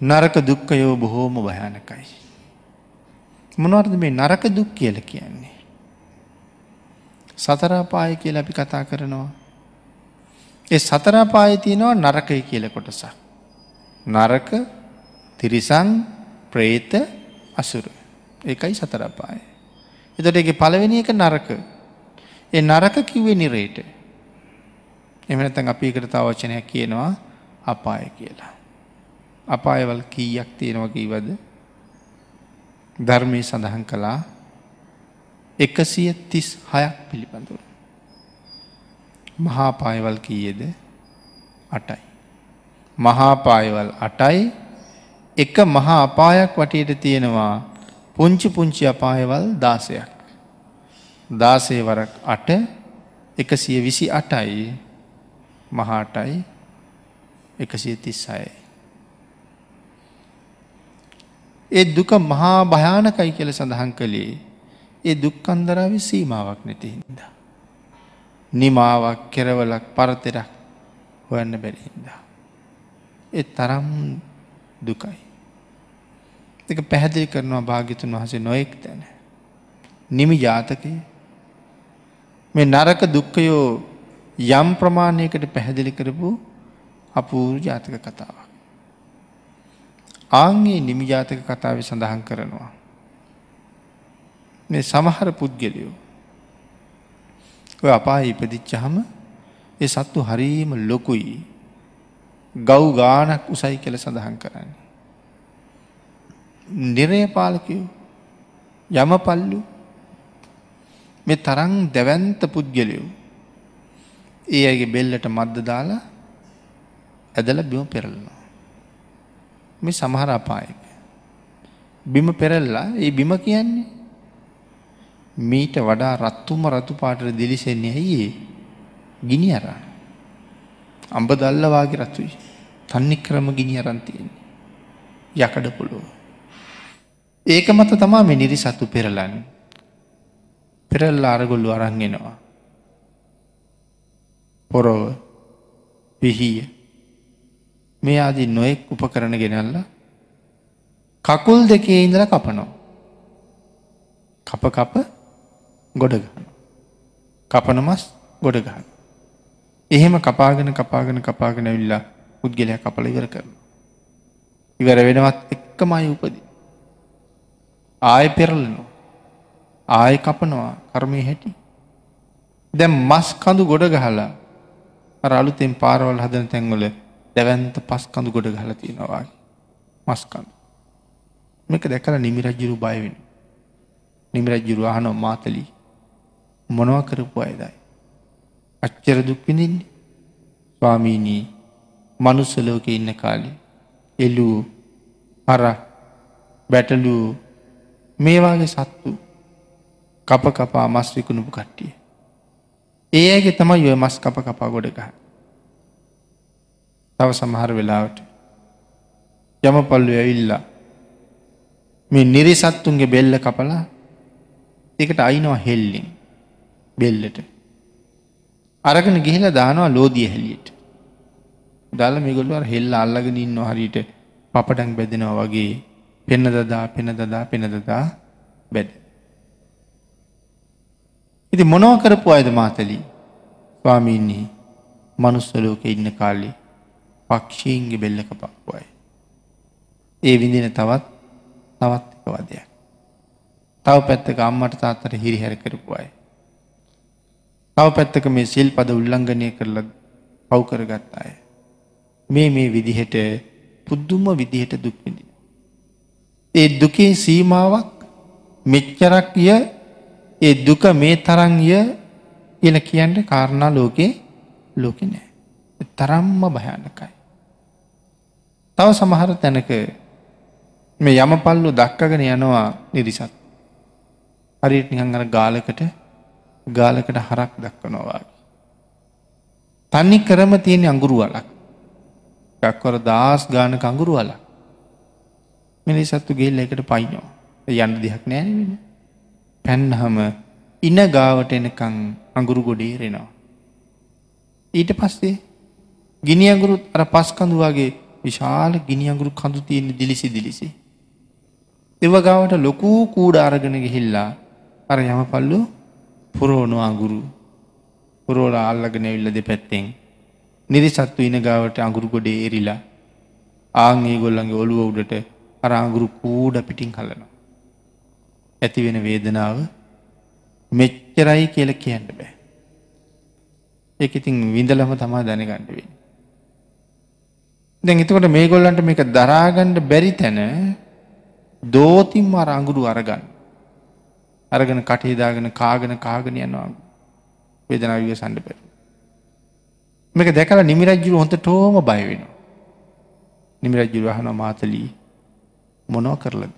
නරක දුක්කයෝ බොහෝම භයානකයි. මොනවර්ද මේ නරක දුක් කියල කියන්නේ. සතරාපාය කියල අපි කතා කරනවා. ඒ සතරාපාය තියෙනවා නරකය කියල කොටසක්. නරක තිරිසං ප්‍රේත අසුර එකයි සතරපාය. එතට එක පළවෙනි එක නරක ඒ නරක කිවේ නිරේට එමනතන් අපි එකට තාවචනයක් කියනවා අපාය කියලා. අපායවල් කීයක් තියෙනවා කීවද ධර්මය සඳහන් කළා එකසිය තිස් හයක් පිළිබඳුර. මහාපායවල් කීයේද අටයි. මහාපායවල් අටයි එක මහා අපායක් වටයට තියෙනවා පුංචි පුංචි අපායවල් දාසයක්. දාසේ වරක් අට එකසිය විසි අටයි මහාටයි එකසිය තිස් අයයි. ඒ දුක මහා භයානකයි කියල සඳහන් කළේ ඒ දුක්කන්දරාව සීමාවක් නැති හින්ද. නිමාවක් කෙරවලක් පරතරක් හොයන්න බැරිහින්දා. ඒ තරම් දුකයි. එක පැහැදිලි කරනවා භාගිතුන් වහසේ නොයෙක් තැන. නිමි ජාතකය මේ නරක දුක්කයෝ යම් ප්‍රමාණයකට පැහැදිලි කරපු අපූර් ජාතක කතාව. ආංගේ නිමිජාතක කතාව සඳහන් කරනවා. මේ සමහර පුද්ගලියෝ. ඔය අපා ඉපදිච්ච හම ඒ සත්තු හරීම ලොකුයි ගව් ගානක් උසයි කළ සඳහන් කරන්න. නිරය පාලකයෝ යම පල්ලු මේ තරං දැවැන්ත පුද්ගලයෝ ඒ ඇගේ බෙල්ලට මද්ද දාලා ඇදල බිම පෙරලනවා. මේ සමහර අපාය. බිම පෙරල්ලා ඒ බිම කියන්නේ. මීට වඩා රත්තුම රතු පාටට දිලිසෙන්නේ ඇයි ඒ ගිනි අරා. අම්බ දල්ලවාගේ රතුයි. තන්නේ ක්‍රම ගිනි අරන් තියෙන්නේ. යකඩ පොළොව. ඒක මත තමා මේ නිරි සතු පෙරලන්න. පෙරල්ලා අරගොල්ලු අරංගෙනවා. පොරොව පිහිය මේ ආදී නොයෙක් උපකරණ ගෙනල්ලා කකුල් දෙකේ ඉඳලා කපනවා. කප කප ගොඩ ගන්න. කපන මස් ගොඩ ගන්න. එහෙම කපාගෙන කපාගෙන කපාගෙන ඇවිල්ලා පුද්ගලයා කපල ඉවර කරන. ඉවර වෙනවත් එක්කමයි උපදි. ආය පෙරලනවා. ආය කපනවා කර්මය හැටි. දැම් මස් කඳු ගොඩ ගහලා අර අලුතෙන් පාරවල් හදන තැන්වල දැවන්ත පස්කඳු ගොඩ ගහල තියෙනවාගේ මස්කඳු. මේක දැකල නිමිරජ්ජුරු බයවෙන. නිමිරජ්ජුරු අහනෝ මාතලී මොනව කරපු අයදයි. අච්චර දුක්විඳින්නේ ස්වාමීනී මනුස්සලෝක ඉන්න කාලි එලූ අර බැටලූ මේවාගේ සත්තු කප කපා මස් විකුණුපු කට්ටිය. ඒ ඇගේ තමයි ඔය මස් කප කපා ගොඩ ගහන්න. තව සමහර වෙලාවට. යම පල්ලු ඇවිල්ලා. මේ නිරිසත්තුන්ගේ බෙල්ල කපලා එකට අයිනවා හෙල්ලින් බෙල්ලට. අරගෙන ගිහිල දානවා ලෝදිය හෙලියට. දල මිගොල්ලුව හෙල්ල අල්ලගෙන ඉන්න හරිට පපටන් බැදෙනවා වගේ පෙන්න දදා පෙන දදා පෙන දදා බැද. ඉති මොනව කරපු අයද මාතලී ස්වාමීන්නේ මනුස්සලෝක ඉන්න කාලේ පක්ෂීන්ගේ බෙල්ලක පක්වයි. ඒ විඳින තවත් තවත් එක වදයක්. තව පැත්තක අම්මට තාත්තර හිරිහැර කරපුයි. තව පැත්තක මේ සිල් පද උල්ලංගනය කරල පව්කර ගත් අය. මේ මේ විදිහට පුද්දුම විදිහට දුක්විඳින. ඒ දුකේ සීමාවක් මෙච්චරක් ය ඒ දුක මේ තරංය කියල කියන්න කාරණා ලෝකේ ලෝකෙ නෑ. තරම්ම භයානකයි. තව සමහර තැනක මේ යමපල්ලු දක්කගෙන යනවා නිරිසත්. හරියට නිහන් අර ගාලකට ගාලකට හරක් දක්වනවා. තනි කරම තියෙන අඟුරු වලක්. ටක්වර දස් ගාන කඟුරු වලක්. මෙනි සත්තු ගෙල්ල එකට පයිනෝ. යන්න දෙයක් නෑන වෙන. පැන්නහම ඉන ගාවට එනකං අඟුරු ගොඩේ රෙනවා. ඊට පස්සේ ගිනි අඟුරුත් අර පස්කඳු වගේ විශාල ගිනි අඟුරු කඳු තියෙන දිලිසි දිලිසි. දෙවගාවට ලොකු කූඩ අරගෙන ගිහිල්ලා අර යමපල්ලු පුරෝණු අඟුරු පුරෝල අල්ලගෙන ඇවිල්ල දෙපැත්තෙන් නිරිසත්තු ඉන ගාවට අඟුරු ගොඩේ එරිලා ආන් ඒගොල්ලන්ගේ ඔළුව උඩට අර අඟුරු කූඩ පිටින් කල්ලනවා. ඇති වෙන වේදනාව මෙච්චරයි කියලා කියන්න බෑ. ඒක ඉතින් විඳලම තමා දැනගන්න වෙන්නේ. දැන් එතකොට මේගොල්ලන්ට මේක දරාගණ්ඩ බැරි තැන දෝතිම් අර අඟුරු අරගන්න. අරගෙන කටහිදාගෙන කාගෙන කාගෙන යනවා වේදනාව වියසන්ඩ පෙර. මේක දැකල නිමිරජ්ජුරු හොඳ ටෝම බය වෙනවා. නිමිරජ්ජුරු හන මාතලී මොනෝ කරලද.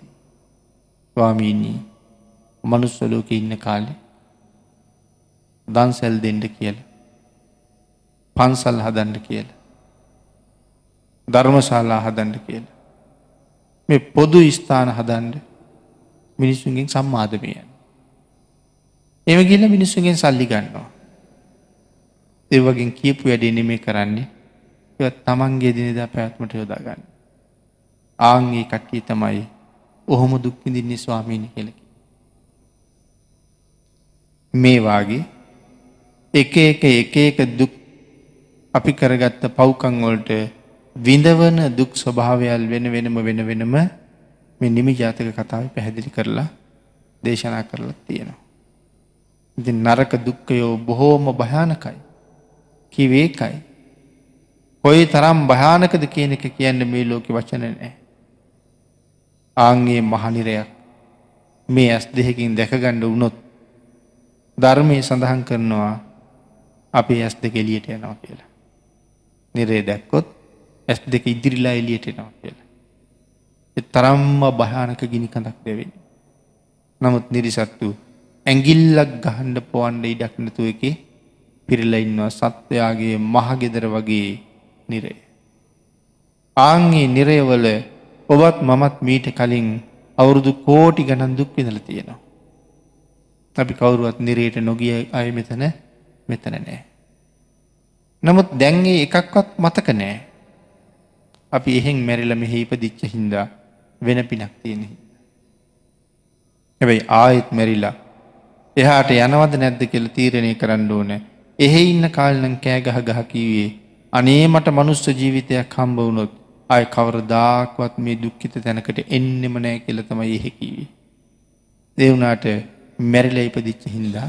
ස්වාමීණී මනුස්සලෝක ඉන්න කාලෙ දන්සැල් දෙන්ඩ කියල පන්සල් හදන්ඩ කියලා ධර්මශාලා හදන්ඩ කියලා. මේ පොදු ස්ථාන හදන්ඩ මිනිස්සුන්ගෙන් සම්මාධමයන්. එම කියල මිනිස්සුන්ගෙන් සල්ලි ගන්නවා. දෙවගෙන් කියපු වැඩේ නෙමේ කරන්නේ තමන්ගේ දිනෙදා පැවැත්මට යොදාගන්න. ආංගේ කට්ටිය තමයි ඔහොම දුක්විඳින්නේ ස්වාමීණි කෙලකි. මේවාගේ එක එක එක එක දුක් අපි කරගත්ත පෞකංවොල්ට විඳවන දුක් ස්වභාවයල් වෙන වෙනම වෙන වෙනම මේ නිමි ජාතක කතාව පැහැදිලි කරලා දේශනා කරලා තියෙනවා. ඉති නරක දුක්කයෝ බොහෝම භයානකයි කිවේකයි. කොයි තරම් භයානකද කියන එක කියන්න මේ ලෝක වචන නෑ. ආංගේ මහනිරයක් මේ ඇස් දෙහකින් දැකගණ්ඩ වුනොත් ධර්මය සඳහන් කරනවා අපේ ඇස් දෙක එලියට යනවා කියලා. නිරේ දැක්කොත් ඇස් දෙක ඉදිරිලා එලියට එනවා කියලා. තරම්ම භයානක ගිනි කඳක් දෙවෙන්. නමුත් නිරිසත්තු ඇගිල්ලක් ගහන්ඩ පොවන්ඩ ඉඩක් නැතුව එක පිරිලඉන්නවා සත්වයාගේ මහගෙදර වගේ නිරය. ආංගේ නිරයවල ඔබත් මමත් මීට කලින් අවුරුදු කෝටි ගණන් දුක් විඳල තියෙනවා. අපි කවුරුවත් නිරයට නොගිය අය මෙතන මෙතන නෑ. නමුත් දැන්ගේ එකක්වත් මතක නෑ අපි එහෙන් මැරිල මෙහි ඉපදිච්ච හින්දා වෙන පිනක් තියෙනෙහි. හැබැයි ආයෙත් මැරිලා එහාට යනවද නැද්ද කියල තීරණය කරන්න ඕන එහෙ ඉන්න කාලනම් කෑගහ ගහ කිවේ අනේ මට මනුස්ස ජීවිතයක් හම්බ වුණොත් අය කවරදාක්වත් මේ දුක්ඛිත තැනකට එන්නෙම නෑ කියල තමයි එහෙකිවේ. දෙවුණාට මැරිල ඉපදිච්ච හින්දා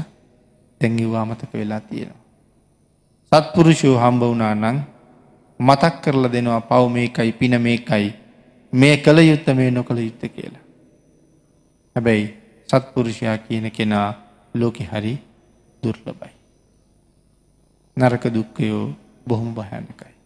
තැඟිවා මතක වෙලා තියෙනවා. සත්පුරුෂෝ හම්බ වුණා නං මතක් කරලා දෙනවා පව් මේකයි පින මේකයි මේ කළ යුත්ත මේ නොකළ යුත්ත කියලා. හැබැයි සත්පුරුෂයා කියන කෙනා ලෝකෙ හරි දුර්ලබයි. නරක දුක්කයෝ බොහොම භයනකයි.